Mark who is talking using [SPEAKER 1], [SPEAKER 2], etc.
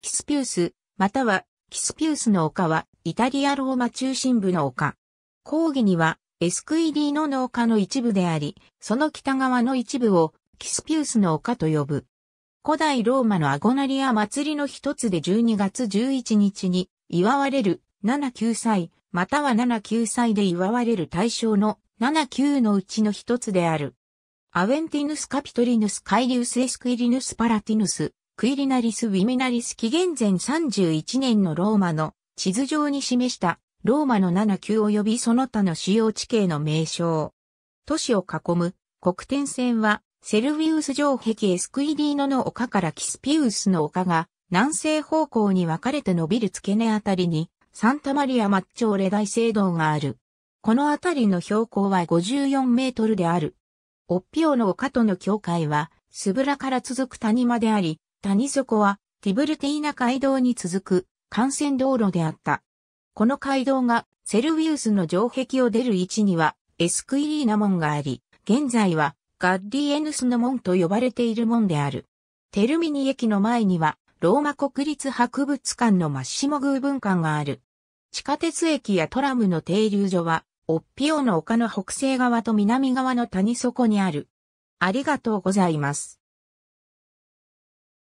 [SPEAKER 1] キスピウス、またはキスピウスの丘はイタリアローマ中心部の丘。講義にはエスクイリーノの丘の一部であり、その北側の一部をキスピウスの丘と呼ぶ。古代ローマのアゴナリア祭りの一つで12月11日に祝われる79歳、または79歳で祝われる対象の79のうちの一つである。アウェンティヌス・カピトリヌス・カイリウス・エスクイリヌス・パラティヌス、クイリナリス・ウィミナリス紀元前31年のローマの地図上に示したローマの7級及びその他の主要地形の名称。都市を囲む国天線はセルビウス城壁エスクイリーノの丘からキスピウスの丘が南西方向に分かれて伸びる付け根あたりにサンタマリア・マッチョーレ大聖堂がある。このあたりの標高は54メートルである。オッピオの丘との境界は、スブラから続く谷間であり、谷底はティブルティーナ街道に続く幹線道路であった。この街道がセルウィウスの城壁を出る位置にはエスクイリーナ門があり、現在はガッリエヌスの門と呼ばれている門である。テルミニ駅の前にはローマ国立博物館のマッシモ宮文館がある。地下鉄駅やトラムの停留所は、オッピオの丘の北西側と南側の谷底にある。ありがとうございます。